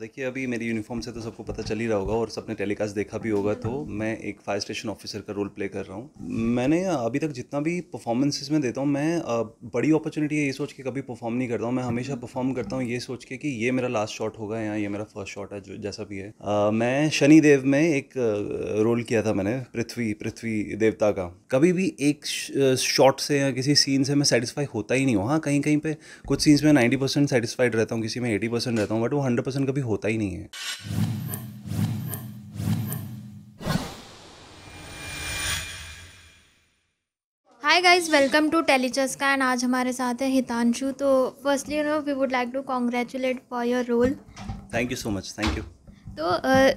देखिए अभी मेरी यूनिफॉर्म से तो सबको पता चल ही रहा होगा और सबने टेलीकास्ट देखा भी होगा तो मैं एक फायर स्टेशन ऑफिसर का रोल प्ले कर रहा हूँ मैंने अभी तक जितना भी परफॉर्मेंसेस में देता हूँ मैं बड़ी अपॉर्चुनिटी है ये सोच के कभी परफॉर्म नहीं करता हूँ मैं हमेशा परफॉर्म करता हूँ ये सोच के कि ये मेरा लास्ट शॉट होगा या ये मेरा फर्स्ट शॉट है जो जैसा भी है आ, मैं शनिदेव में एक रोल किया था मैंने पृथ्वी पृथ्वी देवता का कभी भी एक शॉट से या किसी सीन से मैं सेटिस्फाई होता ही नहीं हूँ हाँ कहीं कहीं पे कुछ सीन्स में नाइन्टी परसेंट सेटिस्फाइड रहता हूँ किसी में एटी परसेंट रहता हूँ बट वो हंड्रेड परसेंट कभी होता ही नहीं है हाय गाइस वेलकम टू टेलीचर्स का एंड आज हमारे साथ है हितांशु तो firstly you know we would like to congratulate for your role thank you so much thank you तो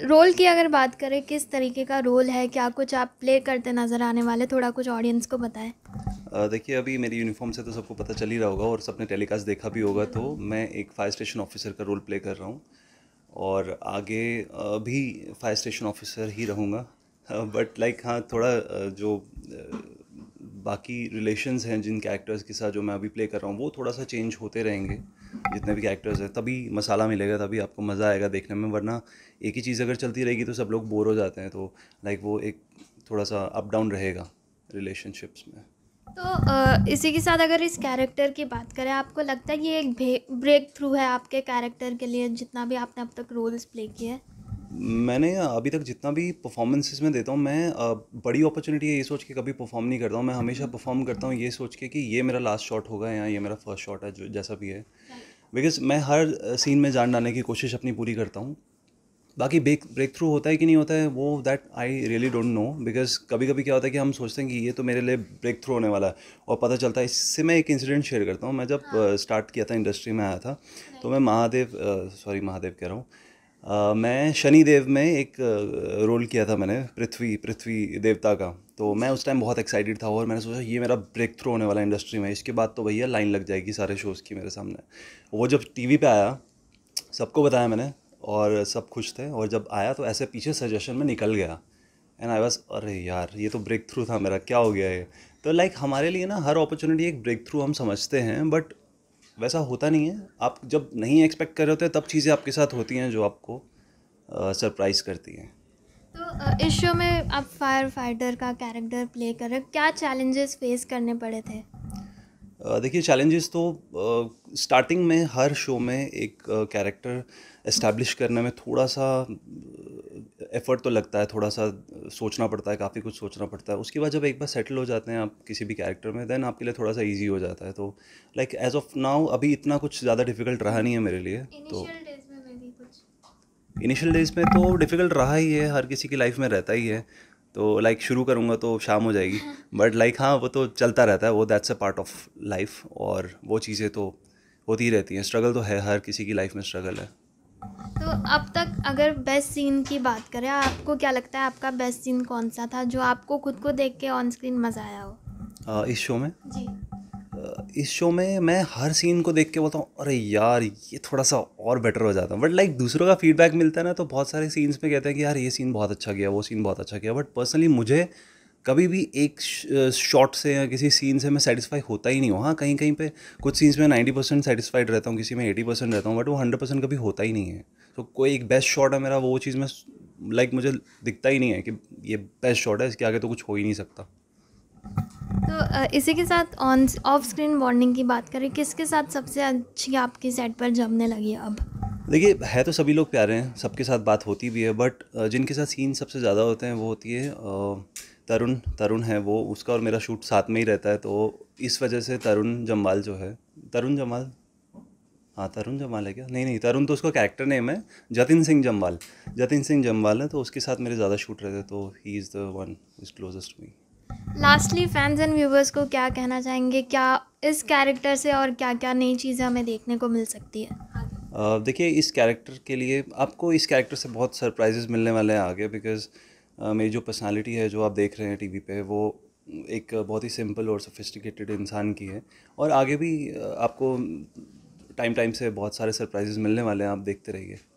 रोल की अगर बात करें किस तरीके का रोल है क्या कुछ आप प्ले करते नज़र आने वाले थोड़ा कुछ ऑडियंस को बताएं देखिए अभी मेरी यूनिफॉर्म से तो सबको पता चल ही रहा होगा और सबने टेलीकास्ट देखा भी होगा तो मैं एक फायर स्टेशन ऑफिसर का रोल प्ले कर रहा हूँ और आगे भी फायर स्टेशन ऑफिसर ही रहूँगा बट लाइक हाँ थोड़ा जो बाकी रिलेशंस हैं जिन कैरेक्टर्स के साथ जो मैं अभी प्ले कर रहा हूँ वो थोड़ा सा चेंज होते रहेंगे जितने भी कैरेक्टर्स हैं तभी मसाला मिलेगा तभी आपको मज़ा आएगा देखने में वरना एक ही चीज़ अगर चलती रहेगी तो सब लोग बोर हो जाते हैं तो लाइक वो एक थोड़ा सा अप डाउन रहेगा रिलेशनशिप्स में तो इसी के साथ अगर इस कैरेक्टर की बात करें आपको लगता है ये एक ब्रेक थ्रू है आपके कैरेक्टर के लिए जितना भी आपने अब तक रोल्स प्ले किए हैं मैंने अभी तक जितना भी परफॉर्मेंसेस में देता हूँ मैं बड़ी अपॉर्चुनिटी है ये सोच के कभी परफॉर्म नहीं करता हूँ मैं हमेशा परफॉर्म हम्म। करता हूँ ये सोच के कि ये मेरा लास्ट शॉट होगा या ये मेरा फर्स्ट शॉट है जो जैसा भी है बिकॉज मैं हर सीन में जान डालने की कोशिश अपनी पूरी करता हूँ बाकी ब्रेक ब्रेक थ्रू होता है कि नहीं होता है वो that I really don't know because कभी कभी क्या होता है कि हम सोचते हैं कि ये तो मेरे लिए ब्रेक थ्रू होने वाला है और पता चलता है इससे मैं एक इंसिडेंट शेयर करता हूँ मैं जब स्टार्ट हाँ। किया था इंडस्ट्री में आया था तो मैं महादेव सॉरी महादेव कह रहा हूँ मैं शनि देव में एक रोल किया था मैंने पृथ्वी पृथ्वी देवता का तो मैं उस टाइम बहुत एक्साइटेड था और मैंने सोचा ये मेरा ब्रेक थ्रू होने वाला इंडस्ट्री में इसके बाद तो भैया लाइन लग जाएगी सारे शोज़ की मेरे सामने वो जब टीवी पे आया सबको बताया मैंने और सब खुश थे और जब आया तो ऐसे पीछे सजेशन में निकल गया एंड आई वॉज अरे यार ये तो ब्रेक थ्रू था मेरा क्या हो गया ये तो लाइक like, हमारे लिए ना हर अपॉर्चुनिटी एक ब्रेक थ्रू हम समझते हैं बट वैसा होता नहीं है आप जब नहीं एक्सपेक्ट कर रहे होते तब चीज़ें आपके साथ होती हैं जो आपको सरप्राइज करती हैं तो इस शो में आप फायर फाइटर का कैरेक्टर प्ले कर रहे क्या चैलेंजेस फेस करने पड़े थे देखिए चैलेंजेस तो स्टार्टिंग में हर शो में एक कैरेक्टर इस्टेब्लिश करने में थोड़ा सा एफ़र्ट तो लगता है थोड़ा सा सोचना पड़ता है काफ़ी कुछ सोचना पड़ता है उसके बाद जब एक बार सेटल हो जाते हैं आप किसी भी कैरेक्टर में देन आपके लिए थोड़ा सा ईजी हो जाता है तो लाइक एज ऑफ नाउ अभी इतना कुछ ज़्यादा डिफिकल्ट रहा नहीं है मेरे लिए तो इनिशियल डेज़ में तो डिफ़िकल्ट रहा ही है हर किसी की लाइफ में रहता ही है तो लाइक शुरू करूँगा तो शाम हो जाएगी बट लाइक हाँ वो तो चलता रहता है वो that's a part of life और वो चीज़ें तो होती रहती हैं स्ट्रगल तो है हर किसी की लाइफ में स्ट्रगल है तो अब तक अगर बेस्ट सीन की बात करें आपको क्या लगता है आपका बेस्ट सीन कौन सा था जो आपको खुद को देख के ऑन स्क्रीन मज़ा आया हो इस शो में जी इस शो में मैं हर सीन को देख के बोलता हूँ अरे यार ये थोड़ा सा और बेटर हो जाता है बट लाइक दूसरों का फीडबैक मिलता है ना तो बहुत सारे सीन्स में कहते हैं कि यार ये सीन बहुत अच्छा गया वो सीन बहुत अच्छा गया बट पर्सनली मुझे कभी भी एक शॉट से या किसी सीन से मैं सेटिस्फाई होता ही नहीं हूँ हाँ कहीं कहीं पे कुछ सीन्स में नाइन्टी परसेंट सेटिस्फाइड रहता हूँ किसी में एटी परसेंट रहता हूँ बट वो हंड्रेड परसेंट कभी होता ही नहीं है तो कोई एक बेस्ट शॉट है मेरा वो चीज़ में लाइक मुझे दिखता ही नहीं है कि ये बेस्ट शॉट है इसके आगे तो कुछ हो ही नहीं सकता तो इसी के साथ ऑन ऑफ स्क्रीन वार्निंग की बात करें किसके साथ सबसे अच्छी आपकी सेट पर जमने लगी अब देखिए है तो सभी लोग प्यारे हैं सबके साथ बात होती भी है बट जिनके साथ सीन सबसे ज़्यादा होते हैं वो होती है तरुण तरुण है वो उसका और मेरा शूट साथ में ही रहता है तो इस वजह से तरुण जम्वाल जो है तरुण जम्वाल हाँ तरुण जम्वाल है क्या नहीं नहीं तरुण तो उसका कैरेक्टर नेम है जतिन सिंह जम्वाल जतिन सिंह जम्वाल है तो उसके साथ मेरे ज़्यादा शूट रहते तो he is the one is closest me lastly fans and viewers को क्या कहना चाहेंगे क्या इस कैरेक्टर से और क्या क्या नई चीज़ें हमें देखने को मिल सकती है देखिए इस कैरेक्टर के लिए आपको इस कैरेक्टर से बहुत सरप्राइजेज मिलने वाले हैं आगे बिकॉज मेरी जो पर्सनालिटी है जो आप देख रहे हैं टीवी पे वो एक बहुत ही सिंपल और सोफिस्टिकेटेड इंसान की है और आगे भी आपको टाइम टाइम से बहुत सारे सरप्राइजेज मिलने वाले हैं आप देखते रहिए